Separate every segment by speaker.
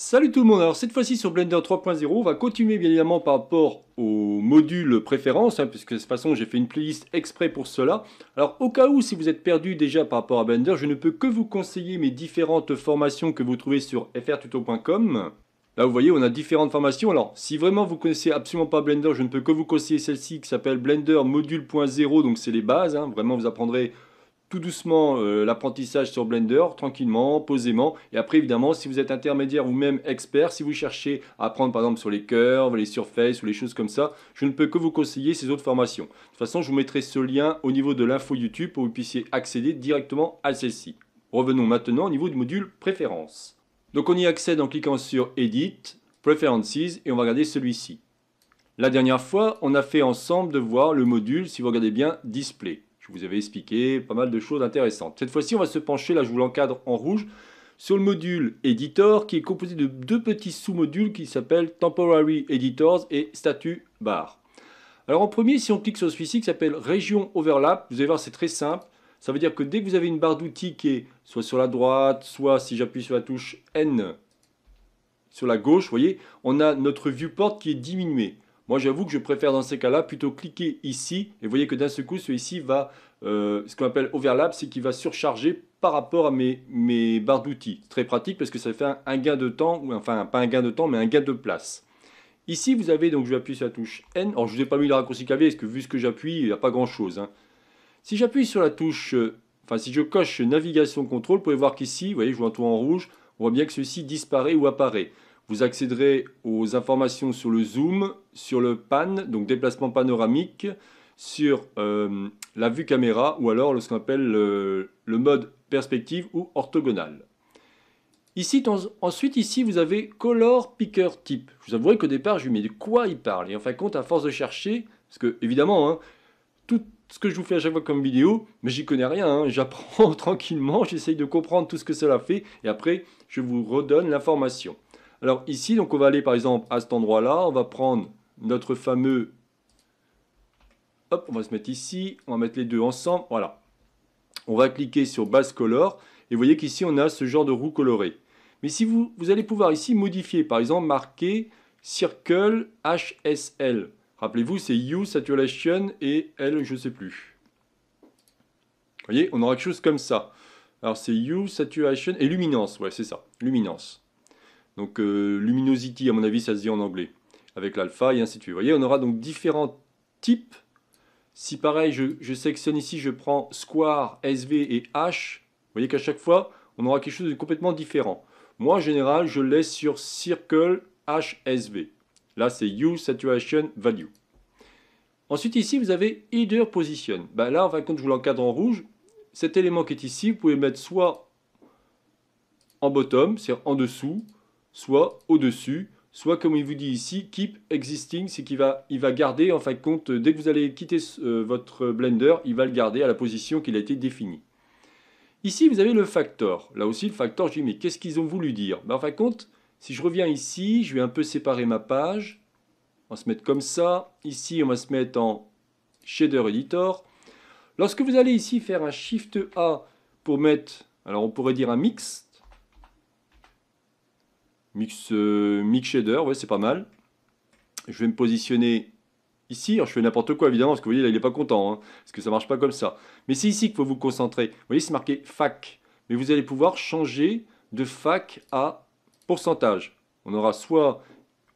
Speaker 1: Salut tout le monde, alors cette fois-ci sur Blender 3.0, on va continuer bien évidemment par rapport au module préférence, hein, puisque de toute façon j'ai fait une playlist exprès pour cela. Alors au cas où si vous êtes perdu déjà par rapport à Blender, je ne peux que vous conseiller mes différentes formations que vous trouvez sur frtuto.com. Là vous voyez on a différentes formations, alors si vraiment vous connaissez absolument pas Blender, je ne peux que vous conseiller celle-ci qui s'appelle Blender Module.0, donc c'est les bases, hein. vraiment vous apprendrez tout doucement euh, l'apprentissage sur Blender, tranquillement, posément. Et après, évidemment, si vous êtes intermédiaire ou même expert, si vous cherchez à apprendre par exemple sur les curves, les surfaces ou les choses comme ça, je ne peux que vous conseiller ces autres formations. De toute façon, je vous mettrai ce lien au niveau de l'info YouTube pour que vous puissiez accéder directement à celle-ci. Revenons maintenant au niveau du module Préférences. Donc on y accède en cliquant sur Edit, Preferences et on va regarder celui-ci. La dernière fois, on a fait ensemble de voir le module, si vous regardez bien, Display. Je vous avais expliqué pas mal de choses intéressantes. Cette fois-ci, on va se pencher, là je vous l'encadre en rouge, sur le module Editor qui est composé de deux petits sous-modules qui s'appellent Temporary Editors et Statut Bar. Alors en premier, si on clique sur celui-ci qui s'appelle Région Overlap, vous allez voir c'est très simple. Ça veut dire que dès que vous avez une barre d'outils qui est soit sur la droite, soit si j'appuie sur la touche N sur la gauche, vous voyez, on a notre viewport qui est diminué. Moi, j'avoue que je préfère dans ces cas-là plutôt cliquer ici et vous voyez que d'un seul coup, celui-ci va euh, ce qu'on appelle overlap, c'est qu'il va surcharger par rapport à mes, mes barres d'outils. C'est très pratique parce que ça fait un, gain de temps, ou enfin pas un gain de temps, mais un gain de place. Ici, vous avez, donc je vais appuyer sur la touche N. Alors, je ne vous ai pas mis le raccourci clavier, parce que vu ce que j'appuie, il n'y a pas grand-chose. Hein. Si j'appuie sur la touche, euh, enfin si je coche navigation contrôle, vous pouvez voir qu'ici, vous voyez, je vois un tour en rouge, on voit bien que ceci disparaît ou apparaît. Vous accéderez aux informations sur le zoom, sur le pan, donc déplacement panoramique, sur euh, la vue caméra ou alors ce qu'on appelle le, mode perspective ou orthogonal. Ici, ensuite, ici, vous avez Color Picker Type. Je vous avouerai qu'au départ, je lui mets de quoi il parle Et en fin de compte, à force de chercher, parce que, évidemment, hein, tout ce que je vous fais à chaque fois comme vidéo, mais j'y connais rien, hein, j'apprends tranquillement, j'essaye de comprendre tout ce que cela fait, et après, je vous redonne l'information. Alors ici, donc on va aller par exemple à cet endroit-là, on va prendre notre fameux Hop, on va se mettre ici, on va mettre les deux ensemble, voilà. On va cliquer sur Base Color, et vous voyez qu'ici on a ce genre de roue colorée. Mais si vous, vous allez pouvoir ici modifier, par exemple marquer Circle HSL. Rappelez-vous, c'est U Saturation et L, je ne sais plus. Vous voyez, on aura quelque chose comme ça. Alors c'est U Saturation et Luminance, ouais c'est ça, Luminance. Donc euh, Luminosity, à mon avis, ça se dit en anglais, avec l'alpha et ainsi de suite. Vous voyez, on aura donc différents types si pareil, je, sélectionne ici, je prends square, SV et H, vous voyez qu'à chaque fois, on aura quelque chose de complètement différent. Moi, en général, je laisse sur circle, HSV. Là, c'est U Saturation Value. Ensuite, ici, vous avez Header Position. Ben là, en fin je vous l'encadre en rouge. Cet élément qui est ici, vous pouvez mettre soit en bottom, c'est-à-dire en dessous, soit au-dessus soit comme il vous dit ici, keep existing, c'est qu'il va, il va garder, en fin de compte, dès que vous allez quitter euh, votre Blender, il va le garder à la position qu'il a été défini. Ici, vous avez le factor. Là aussi, le factor, je dis, mais qu'est-ce qu'ils ont voulu dire ben, En fin de compte, si je reviens ici, je vais un peu séparer ma page. On va se mettre comme ça. Ici, on va se mettre en Shader Editor. Lorsque vous allez ici faire un Shift A pour mettre, alors on pourrait dire un mix, Mix, euh, mix shader, c'est pas mal. Je vais me positionner ici. je fais n'importe quoi, évidemment, parce que vous voyez, là, il est pas content, hein, parce que ça marche pas comme ça. Mais c'est ici qu'il faut vous concentrer. Vous voyez, c'est marqué fac. Mais vous allez pouvoir changer de fac à pourcentage. On aura soit,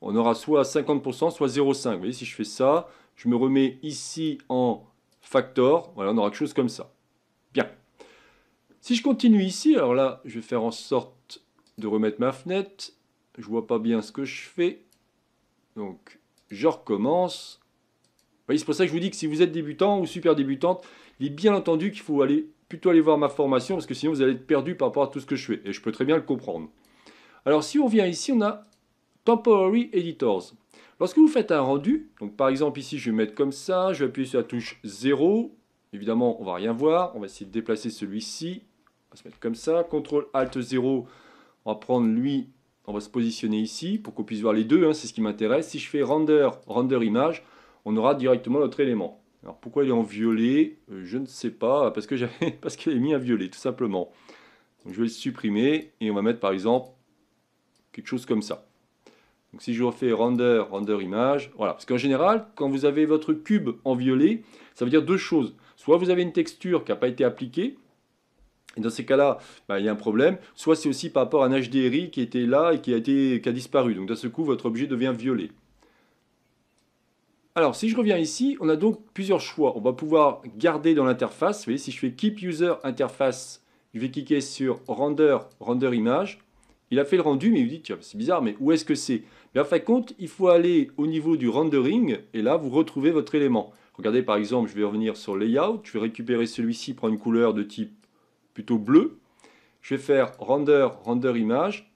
Speaker 1: on aura soit 50%, soit 0,5. Vous voyez, si je fais ça, je me remets ici en factor. Voilà, on aura quelque chose comme ça. Bien. Si je continue ici, alors là, je vais faire en sorte de remettre ma fenêtre. Je vois pas bien ce que je fais. Donc, je recommence. c'est pour ça que je vous dis que si vous êtes débutant ou super débutante, il est bien entendu qu'il faut aller plutôt aller voir ma formation parce que sinon vous allez être perdu par rapport à tout ce que je fais. Et je peux très bien le comprendre. Alors, si on vient ici, on a Temporary Editors. Lorsque vous faites un rendu, donc par exemple ici, je vais mettre comme ça, je vais appuyer sur la touche 0. Évidemment, on va rien voir. On va essayer de déplacer celui-ci. On va se mettre comme ça. CTRL ALT 0. On va prendre lui on va se positionner ici pour qu'on puisse voir les deux, hein, c'est ce qui m'intéresse. Si je fais render, render image, on aura directement notre élément. Alors pourquoi il est en violet euh, Je ne sais pas, parce que parce qu'il est mis en violet, tout simplement. je vais le supprimer et on va mettre par exemple quelque chose comme ça. Donc si je refais render, render image, voilà. Parce qu'en général, quand vous avez votre cube en violet, ça veut dire deux choses. Soit vous avez une texture qui n'a pas été appliquée, et dans ces cas-là, bah, il y a un problème. Soit c'est aussi par rapport à un HDRI qui était là et qui a, été, qui disparu. Donc d'un seul coup, votre objet devient violet. Alors, si je reviens ici, on a donc plusieurs choix. On va pouvoir garder dans l'interface. Vous voyez, si je fais Keep User Interface, je vais cliquer sur Render, Render Image. Il a fait le rendu, mais il vous dit, tiens, c'est bizarre, mais où est-ce que c'est Mais en fin de compte, il faut aller au niveau du rendering, et là, vous retrouvez votre élément. Regardez, par exemple, je vais revenir sur Layout, je vais récupérer celui-ci, prendre une couleur de type plutôt bleu. Je vais faire render, render image.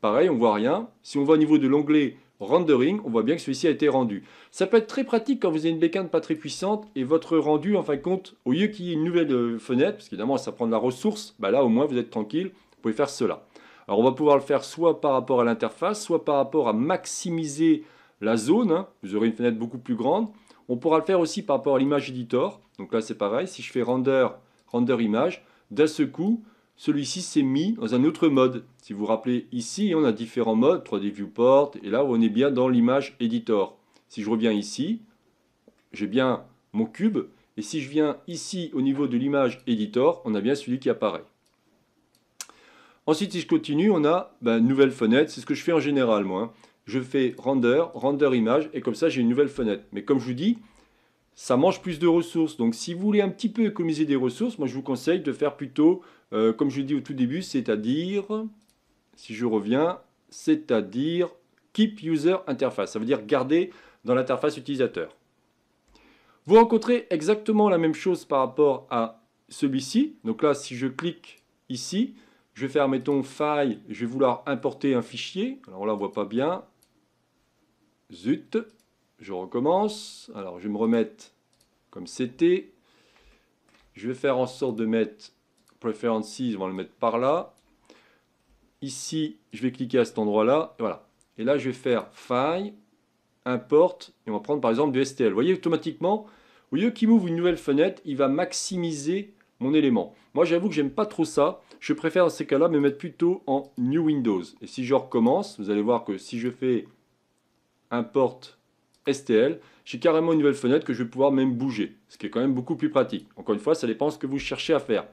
Speaker 1: Pareil, on voit rien. Si on va au niveau de l'onglet rendering, on voit bien que celui-ci a été rendu. Ça peut être très pratique quand vous avez une bécane pas très puissante et votre rendu, en fin compte, au lieu qu'il y ait une nouvelle euh, fenêtre, parce qu'évidemment ça prend de la ressource, bah là au moins vous êtes tranquille, vous pouvez faire cela. Alors on va pouvoir le faire soit par rapport à l'interface, soit par rapport à maximiser la zone, hein. vous aurez une fenêtre beaucoup plus grande. On pourra le faire aussi par rapport à l'image editor, donc là c'est pareil, si je fais render, render image, d'un seul coup, celui-ci s'est mis dans un autre mode. Si vous vous rappelez, ici, on a différents modes, 3D Viewport, et là, on est bien dans l'image Editor. Si je reviens ici, j'ai bien mon cube, et si je viens ici, au niveau de l'image Editor, on a bien celui qui apparaît. Ensuite, si je continue, on a ben, une nouvelle fenêtre. C'est ce que je fais en général, moi. Hein. Je fais Render, Render Image, et comme ça, j'ai une nouvelle fenêtre. Mais comme je vous dis, ça mange plus de ressources. Donc si vous voulez un petit peu économiser des ressources, moi je vous conseille de faire plutôt, euh, comme je l'ai dit au tout début, c'est-à-dire, si je reviens, c'est-à-dire Keep User Interface. Ça veut dire garder dans l'interface utilisateur. Vous rencontrez exactement la même chose par rapport à celui-ci. Donc là, si je clique ici, je vais faire, mettons, file, je vais vouloir importer un fichier. Alors là, on ne voit pas bien. Zut, je recommence. Alors, je vais me remettre comme c'était. Je vais faire en sorte de mettre Preferences, on va le mettre par là. Ici, je vais cliquer à cet endroit-là. Voilà. Et là, je vais faire File, Import, et on va prendre par exemple du STL. Vous voyez, automatiquement, au lieu qu'il m'ouvre une nouvelle fenêtre, il va maximiser mon élément. Moi, j'avoue que j'aime pas trop ça. Je préfère dans ces cas-là me mettre plutôt en New Windows. Et si je recommence, vous allez voir que si je fais Import STL, j'ai carrément une nouvelle fenêtre que je vais pouvoir même bouger, ce qui est quand même beaucoup plus pratique. Encore une fois, ça dépend ce que vous cherchez à faire.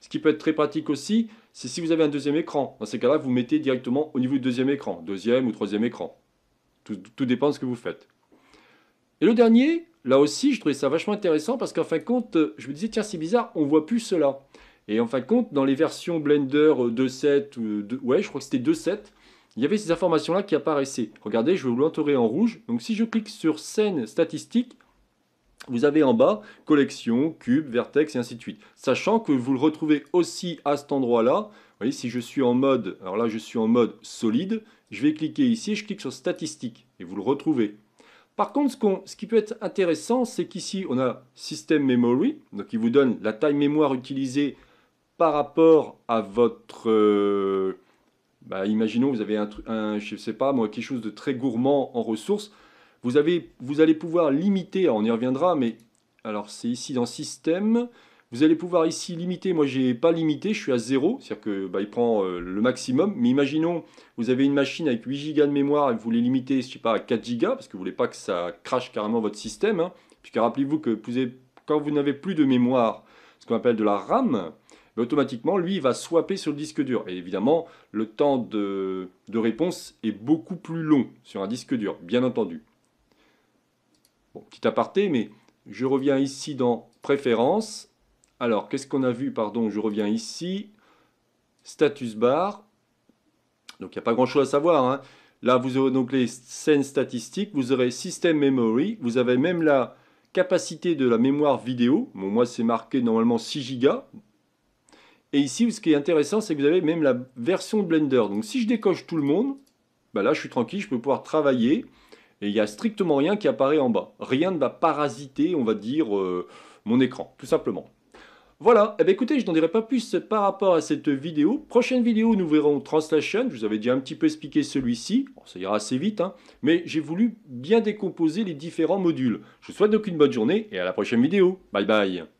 Speaker 1: Ce qui peut être très pratique aussi, c'est si vous avez un deuxième écran. Dans ces cas-là, vous mettez directement au niveau du deuxième écran, deuxième ou troisième écran. Tout, dépend de ce que vous faites. Et le dernier, là aussi, je trouvais ça vachement intéressant parce qu'en fin de compte, je me disais, tiens, c'est bizarre, on voit plus cela. Et en fin de compte, dans les versions Blender 2.7 ouais, je crois que c'était 2.7, il y avait ces informations-là qui apparaissaient. Regardez, je vais vous l'entourer en rouge. Donc si je clique sur scène statistique, vous avez en bas collection, cube, vertex et ainsi de suite. Sachant que vous le retrouvez aussi à cet endroit-là. Vous voyez, si je suis en mode, alors là je suis en mode solide, je vais cliquer ici, je clique sur statistique, et vous le retrouvez. Par contre, ce, qui peut être intéressant, c'est qu'ici on a system memory, donc il vous donne la taille mémoire utilisée par rapport à votre euh, bah, imaginons, vous avez un, un, je sais pas moi, quelque chose de très gourmand en ressources, vous, avez, vous allez pouvoir limiter, on y reviendra, mais alors c'est ici dans système, vous allez pouvoir ici limiter, moi j'ai pas limité, je suis à 0, c'est-à-dire que bah, il prend euh, le maximum, mais imaginons, vous avez une machine avec 8 Go de mémoire et vous voulez limiter, je sais pas, à 4 Go, parce que vous voulez pas que ça crache carrément votre système, hein. puisque rappelez-vous que quand vous n'avez plus de mémoire, ce qu'on appelle de la RAM, automatiquement, lui, il va swapper sur le disque dur. Et évidemment, le temps de, réponse est beaucoup plus long sur un disque dur, bien entendu. Bon, petit aparté, mais je reviens ici dans Préférences. Alors, qu'est-ce qu'on a vu Pardon, je reviens ici. Status bar. Donc, il n'y a pas grand-chose à savoir. Hein. Là, vous aurez donc les scènes statistiques. Vous aurez System Memory. Vous avez même la capacité de la mémoire vidéo. Bon, moi, c'est marqué normalement 6 Go. Et ici, ce qui est intéressant, c'est que vous avez même la version de Blender. Donc si je décoche tout le monde, bah là, je suis tranquille, je peux pouvoir travailler. Et il n'y a strictement rien qui apparaît en bas. Rien ne va parasiter, on va dire, euh, mon écran, tout simplement. Voilà, eh bien, écoutez, je n'en dirai pas plus par rapport à cette vidéo. Prochaine vidéo, nous verrons Translation. Je vous avais déjà un petit peu expliqué celui-ci. ça ira assez vite, hein, mais j'ai voulu bien décomposer les différents modules. Je vous souhaite donc une bonne journée et à la prochaine vidéo. Bye bye